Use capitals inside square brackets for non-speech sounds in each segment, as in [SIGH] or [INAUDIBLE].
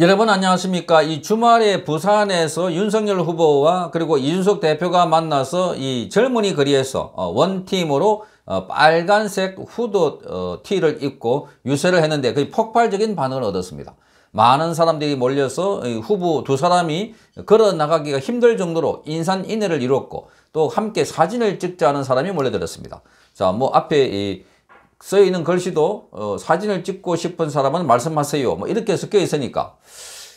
여러분 안녕하십니까 이 주말에 부산에서 윤석열 후보와 그리고 이준석 대표가 만나서 이 젊은이 거리에서 어, 원팀으로 어, 빨간색 후드 어, 티를 입고 유세를 했는데 그 폭발적인 반응을 얻었습니다 많은 사람들이 몰려서 후보 두 사람이 걸어 나가기가 힘들 정도로 인산인해를 이뤘고 또 함께 사진을 찍자는 사람이 몰려들었습니다 자 뭐 앞에 이 쓰여 있는 글씨도 어, 사진을 찍고 싶은 사람은 말씀하세요. 뭐 이렇게 섞여 있으니까.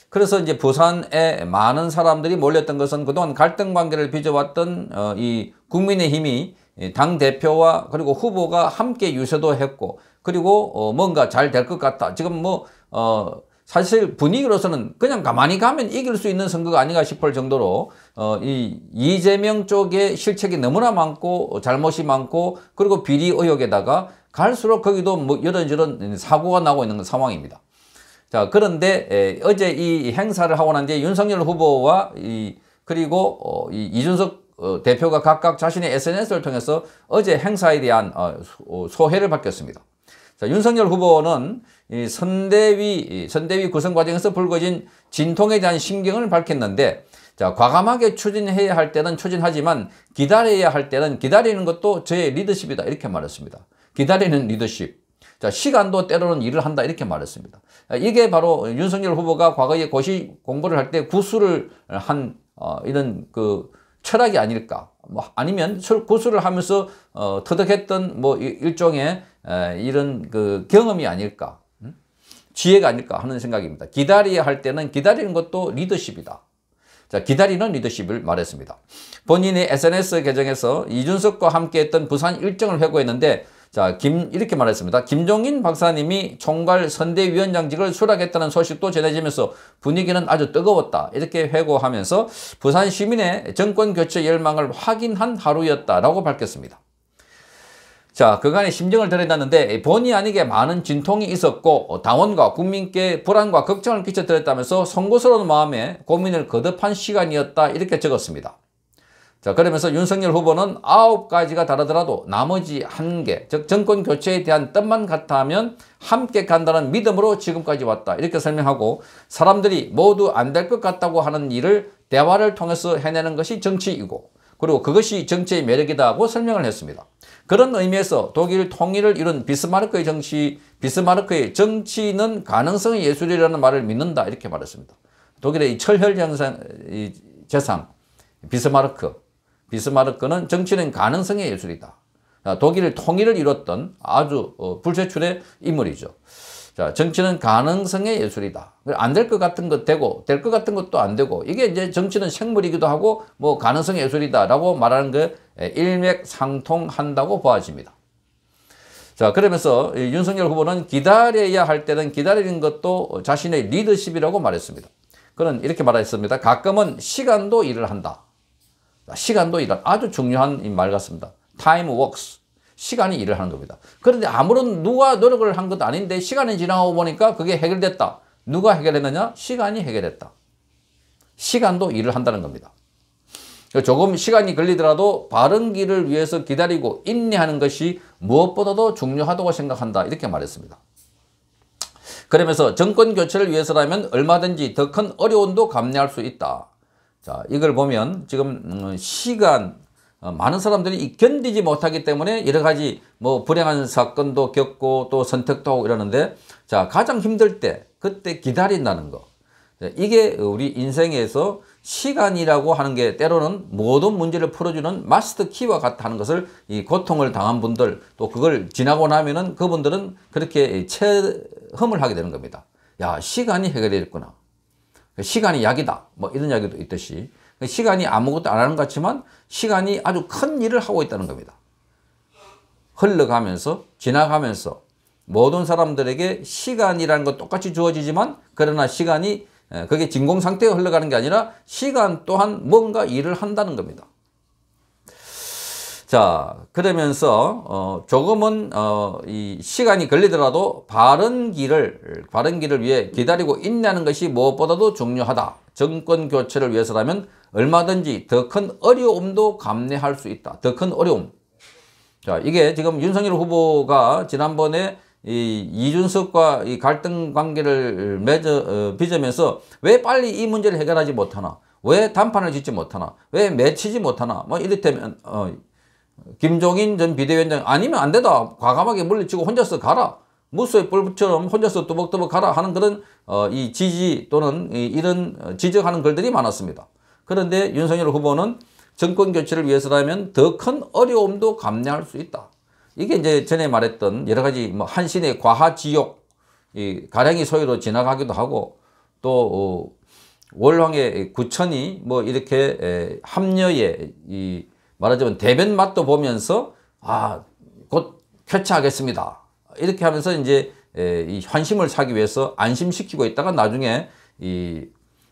그래서 이제 부산에 많은 사람들이 몰렸던 것은 그동안 갈등 관계를 빚어왔던 어, 이 국민의힘이 당 대표와 그리고 후보가 함께 유세도 했고 그리고 어, 뭔가 잘 될 것 같다. 지금 뭐 어, 사실 분위기로서는 그냥 가만히 가면 이길 수 있는 선거가 아닌가 싶을 정도로 어, 이 이재명 쪽의 실책이 너무나 많고 잘못이 많고 그리고 비리 의혹에다가 갈수록 거기도 뭐 이런저런 사고가 나고 있는 상황입니다. 자 그런데 에, 어제 이 행사를 하고 난 뒤에 윤석열 후보와 이 그리고 어, 이 이준석 어, 대표가 각각 자신의 SNS를 통해서 어제 행사에 대한 어, 어 소회를 밝혔습니다. 자, 윤석열 후보는 이 선대위, 선대위 구성 과정에서 불거진 진통에 대한 신경을 밝혔는데 자, 과감하게 추진해야 할 때는 추진하지만 기다려야 할 때는 기다리는 것도 저의 리더십이다. 이렇게 말했습니다. 기다리는 리더십. 자, 시간도 때로는 일을 한다. 이렇게 말했습니다. 이게 바로 윤석열 후보가 과거에 고시 공부를 할 때 구술을 한, 어, 이런 그 철학이 아닐까. 뭐 아니면 구술을 하면서, 어, 터득했던 뭐 일종의 이런 그 경험이 아닐까 음? 지혜가 아닐까 하는 생각입니다. 기다려야 할 때는 기다리는 것도 리더십이다. 자, 기다리는 리더십을 말했습니다. 본인이 SNS 계정에서 이준석과 함께했던 부산 일정을 회고했는데 자, 김 이렇게 말했습니다. 김종인 박사님이 총괄 선대위원장직을 수락했다는 소식도 전해지면서 분위기는 아주 뜨거웠다. 이렇게 회고하면서 부산 시민의 정권 교체 열망을 확인한 하루였다라고 밝혔습니다. 자, 그간의 심정을 들여놨는데 본의 아니게 많은 진통이 있었고 당원과 국민께 불안과 걱정을 끼쳐드렸다면서 송구스러운 마음에 고민을 거듭한 시간이었다 이렇게 적었습니다. 자, 그러면서 윤석열 후보는 아홉 가지가 다르더라도 나머지 한 개, 즉 정권 교체에 대한 뜻만 같다면 함께 간다는 믿음으로 지금까지 왔다 이렇게 설명하고 사람들이 모두 안 될 것 같다고 하는 일을 대화를 통해서 해내는 것이 정치이고 그리고 그것이 정치의 매력이다고 설명을 했습니다. 그런 의미에서 독일 통일을 이룬 비스마르크의 정치, 비스마르크의 정치는 가능성의 예술이라는 말을 믿는다 이렇게 말했습니다. 독일의 이 철혈 현상, 이 재상, 비스마르크, 비스마르크는 정치는 가능성의 예술이다. 독일 통일을 이뤘던 아주 어, 불세출의 인물이죠. 자, 정치는 가능성의 예술이다. 안 될 것 같은 것 되고, 될 것 같은 것도 안 되고, 이게 이제 정치는 생물이기도 하고, 뭐, 가능성 의 예술이다. 라고 말하는 게 그, 예, 일맥상통한다고 보아집니다. 자, 그러면서 윤석열 후보는 기다려야 할 때는 기다리는 것도 자신의 리더십이라고 말했습니다. 그는 이렇게 말했습니다. 가끔은 시간도 일을 한다. 시간도 일을 아주 중요한 말 같습니다. Time works. 시간이 일을 하는 겁니다. 그런데 아무런 누가 노력을 한 것도 아닌데 시간이 지나고 보니까 그게 해결됐다. 누가 해결했느냐? 시간이 해결했다. 시간도 일을 한다는 겁니다. 조금 시간이 걸리더라도 바른 길을 위해서 기다리고 인내하는 것이 무엇보다도 중요하다고 생각한다. 이렇게 말했습니다. 그러면서 정권 교체를 위해서라면 얼마든지 더 큰 어려움도 감내할 수 있다. 자, 이걸 보면 지금 음, 시간, 어, 많은 사람들이 견디지 못하기 때문에 여러 가지 뭐 불행한 사건도 겪고 또 선택도 하고 이러는데 자 가장 힘들 때 그때 기다린다는 거 이게 우리 인생에서 시간이라고 하는 게 때로는 모든 문제를 풀어주는 마스터 키와 같다는 것을 이 고통을 당한 분들 또 그걸 지나고 나면은 그분들은 그렇게 체험을 하게 되는 겁니다. 야 시간이 해결이 됐구나. 시간이 약이다. 뭐 이런 이야기도 있듯이 시간이 아무것도 안 하는 것 같지만 시간이 아주 큰 일을 하고 있다는 겁니다. 흘러가면서 지나가면서 모든 사람들에게 시간이라는 것 똑같이 주어지지만 그러나 시간이 그게 진공 상태에 흘러가는 게 아니라 시간 또한 뭔가 일을 한다는 겁니다. 자 그러면서 어, 조금은 어, 이 시간이 걸리더라도 바른 길을 바른 길을 위해 기다리고 있냐는 것이 무엇보다도 중요하다. 정권 교체를 위해서라면 얼마든지 더 큰 어려움도 감내할 수 있다. 더 큰 어려움. 자, 이게 지금 윤석열 후보가 지난번에 이 이준석과 이 갈등 관계를 맺어, 어, 빚으면서 왜 빨리 이 문제를 해결하지 못하나? 왜 단판을 짓지 못하나? 왜 맺히지 못하나? 뭐 이를테면, 어, 김종인 전 비대위원장 아니면 안 되다. 과감하게 물리치고 혼자서 가라. 무수의 뿔처럼 혼자서 뚜벅뚜벅 가라 하는 그런 어, 이 지지 또는 이, 이런 어, 지적하는 글들이 많았습니다. 그런데 윤석열 후보는 정권 교체를 위해서라면 더 큰 어려움도 감내할 수 있다. 이게 이제 전에 말했던 여러 가지 뭐 한신의 과하 지옥, 이 가량이 소유로 지나가기도 하고 또 어, 월황의 구천이 뭐 이렇게 에, 합녀의 이 말하자면 대변 맛도 보면서 아곧 쾌차하겠습니다 이렇게 하면서 이제 에, 이 환심을 사기 위해서 안심시키고 있다가 나중에 이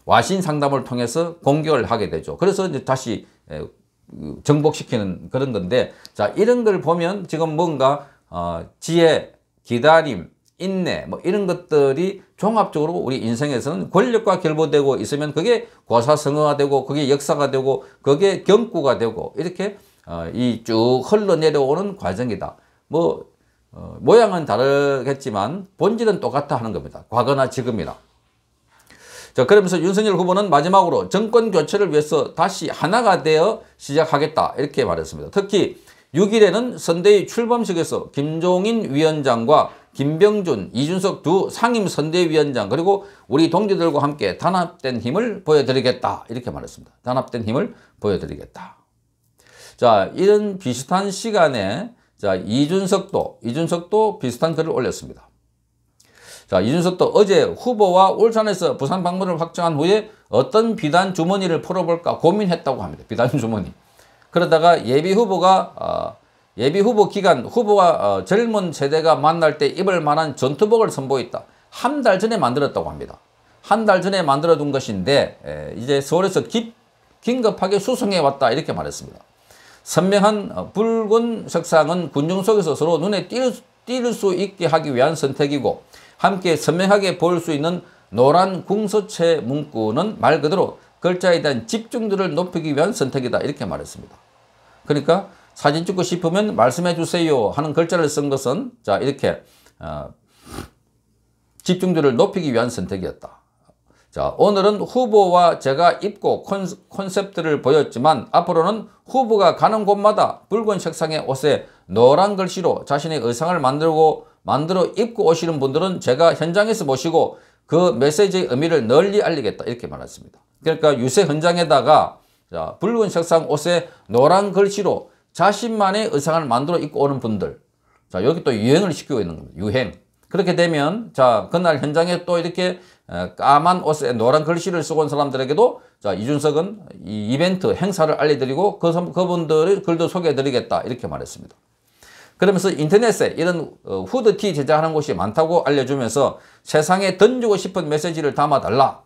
와신 상담을 통해서 공격을 하게 되죠. 그래서 이제 다시 그 정복시키는 그런 건데 자 이런 걸 보면 지금 뭔가 어, 지혜, 기다림, 인내 뭐 이런 것들이 종합적으로 우리 인생에서는 권력과 결부되고 있으면 그게 고사성어화 되고 그게 역사가 되고 그게 경구가 되고 이렇게 어, 이 쭉 흘러내려오는 과정이다. 뭐 어, 모양은 다르겠지만 본질은 똑같아 하는 겁니다. 과거나 지금이나. 자 그러면서 윤석열 후보는 마지막으로 정권 교체를 위해서 다시 하나가 되어 시작하겠다 이렇게 말했습니다. 특히 6일에는 선대위 출범식에서 김종인 위원장과 김병준, 이준석 두 상임 선대위원장 그리고 우리 동지들과 함께 단합된 힘을 보여드리겠다 이렇게 말했습니다. 단합된 힘을 보여드리겠다. 자 이런 비슷한 시간에 자 이준석도 이준석도 비슷한 글을 올렸습니다. 자 이준석도 어제 후보와 울산에서 부산 방문을 확정한 후에 어떤 비단 주머니를 풀어볼까 고민했다고 합니다. 비단 [LAUGHS] 주머니. 그러다가 예비 후보가 어, 예비 후보 기간 후보와 어, 젊은 세대가 만날 때 입을 만한 전투복을 선보였다. 한 달 전에 만들었다고 합니다. 한 달 전에 만들어둔 것인데 에, 이제 서울에서 기, 긴급하게 수송해 왔다 이렇게 말했습니다. 선명한 어, 붉은 색상은 군중 속에서 서로 눈에 띌, 띌수 있게 하기 위한 선택이고 함께 선명하게 보일 수 있는 노란 궁서체 문구는 말 그대로 글자에 대한 집중도를 높이기 위한 선택이다 이렇게 말했습니다. 그러니까 사진 찍고 싶으면 말씀해 주세요 하는 글자를 쓴 것은 자 이렇게 어, 집중도를 높이기 위한 선택이었다. 자 오늘은 후보와 제가 입고 콘셉트를 보였지만 앞으로는 후보가 가는 곳마다 붉은 색상의 옷에 노란 글씨로 자신의 의상을 만들고 만들어 입고 오시는 분들은 제가 현장에서 모시고 그 메시지의 의미를 널리 알리겠다 이렇게 말했습니다. 그러니까 유세 현장에다가 자, 붉은 색상 옷에 노란 글씨로 자신만의 의상을 만들어 입고 오는 분들 자 여기 또 유행을 시키고 있는 겁니다. 유행 그렇게 되면 자 그날 현장에 또 이렇게 까만 옷에 노란 글씨를 쓰고 온 사람들에게도 자 이준석은 이 이벤트 행사를 알려드리고 그, 그분들의 글도 소개해드리겠다 이렇게 말했습니다. 그러면서 인터넷에 이런 어, 후드티 제작하는 곳이 많다고 알려주면서 세상에 던지고 싶은 메시지를 담아달라.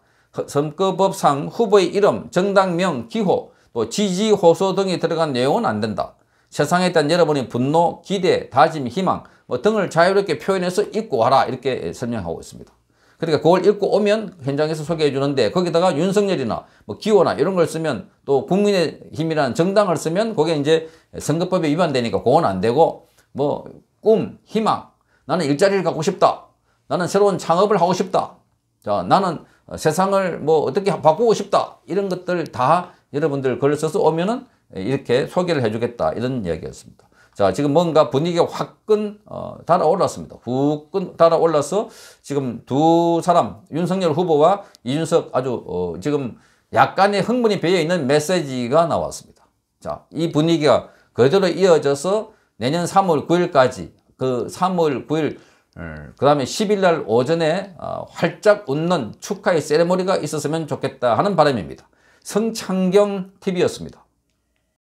선거법상 후보의 이름, 정당명, 기호, 또 지지 호소 등이 들어간 내용은 안 된다. 세상에 대한 여러분의 분노, 기대, 다짐, 희망 뭐 등을 자유롭게 표현해서 읽고 와라 이렇게 설명하고 있습니다. 그러니까 그걸 읽고 오면 현장에서 소개해 주는데 거기다가 윤석열이나 뭐 기호나 이런 걸 쓰면 또 국민의힘이라는 정당을 쓰면 그게 이제 선거법에 위반되니까 그건 안 되고 뭐 꿈, 희망, 나는 일자리를 갖고 싶다. 나는 새로운 창업을 하고 싶다. 자, 나는 어, 세상을 뭐 어떻게 바꾸고 싶다. 이런 것들 다 여러분들 글을 써서 오면은 이렇게 소개를 해주겠다. 이런 이야기였습니다. 자, 지금 뭔가 분위기가 확끈 어, 달아올랐습니다. 후끈 달아올라서 지금 두 사람, 윤석열 후보와 이준석 아주, 어, 지금 약간의 흥분이 배어있는 메시지가 나왔습니다. 자, 이 분위기가 그대로 이어져서 내년 3월 9일까지 그 3월 9일 어, 그 다음에 10일 날 오전에 어, 활짝 웃는 축하의 세레머리가 있었으면 좋겠다 하는 바람입니다. 성창경 TV였습니다.